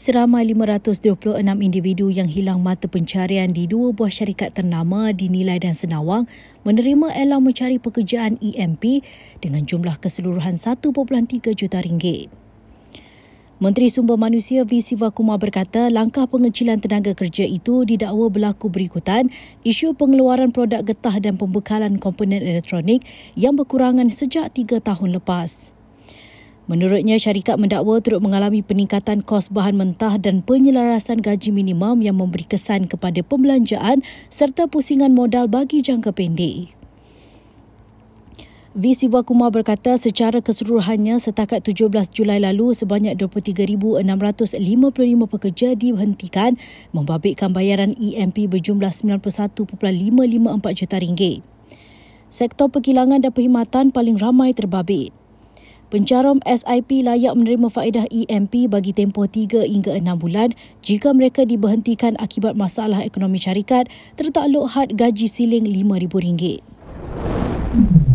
Seramai 526 individu yang hilang mata pencarian di dua buah syarikat ternama di Nilai dan Senawang menerima elam mencari pekerjaan EMP dengan jumlah keseluruhan 1.3 juta ringgit. Menteri Sumber Manusia V. Sivakumar berkata langkah pengecilan tenaga kerja itu didakwa berlaku berikutan isu pengeluaran produk getah dan pembekalan komponen elektronik yang berkurangan sejak tiga tahun lepas. Menurutnya, syarikat mendakwa turut mengalami peningkatan kos bahan mentah dan penyelarasan gaji minimum yang memberi kesan kepada pembelanjaan serta pusingan modal bagi jangka pendek. V. Sivakuma berkata secara keseluruhannya setakat 17 Julai lalu sebanyak 23,655 pekerja dihentikan membabitkan bayaran EMP berjumlah 91.554 juta ringgit. Sektor perkilangan dan perkhidmatan paling ramai terbabit pencarum SIP layak menerima faedah EMP bagi tempoh 3 hingga 6 bulan jika mereka diberhentikan akibat masalah ekonomi syarikat tertakluk had gaji siling RM5,000. mm